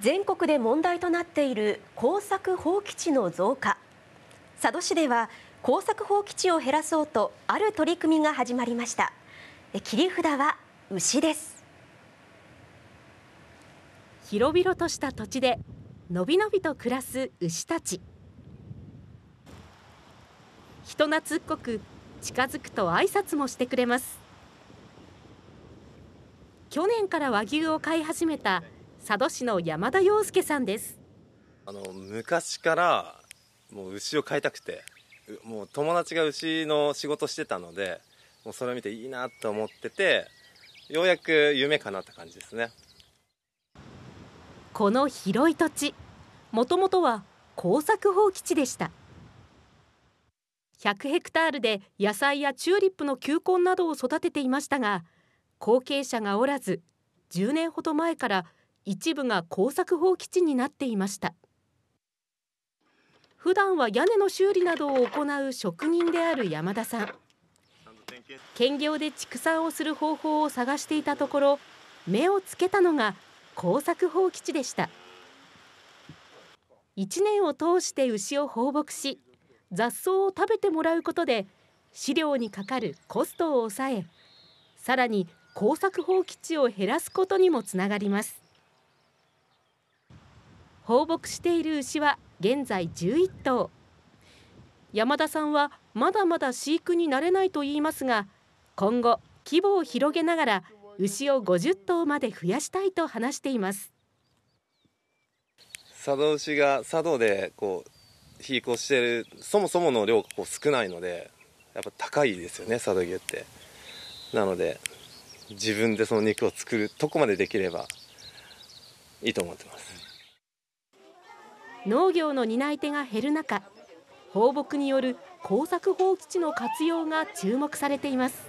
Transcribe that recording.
全国で問題となっている耕作放棄地の増加佐渡市では耕作放棄地を減らそうとある取り組みが始まりました切り札は牛です広々とした土地でのびのびと暮らす牛たち人懐っこく近づくと挨拶もしてくれます去年から和牛を飼い始めた佐渡市の山田洋介さんですあの昔からもう牛を飼いたくてもう友達が牛の仕事してたのでもうそれを見ていいなと思っててようやく夢かなった感じですねこの広い土地もともとは耕作放棄地でした100ヘクタールで野菜やチューリップの球根などを育てていましたが後継者がおらず10年ほど前から一部が耕作放棄地になっていました普段は屋根の修理などを行う職人である山田さん兼業で畜産をする方法を探していたところ目をつけたのが耕作放棄地でした1年を通して牛を放牧し雑草を食べてもらうことで飼料にかかるコストを抑えさらに耕作放棄地を減らすことにもつながります放牧している牛は現在11頭山田さんはまだまだ飼育になれないと言いますが今後規模を広げながら牛を50頭まで増やしたいと話しています佐渡牛が佐渡でこう肥育をしてるそもそもの量がこう少ないのでやっぱ高いですよね佐渡牛ってなので自分でその肉を作るとこまでできればいいと思ってます農業の担い手が減る中放牧による耕作放棄地の活用が注目されています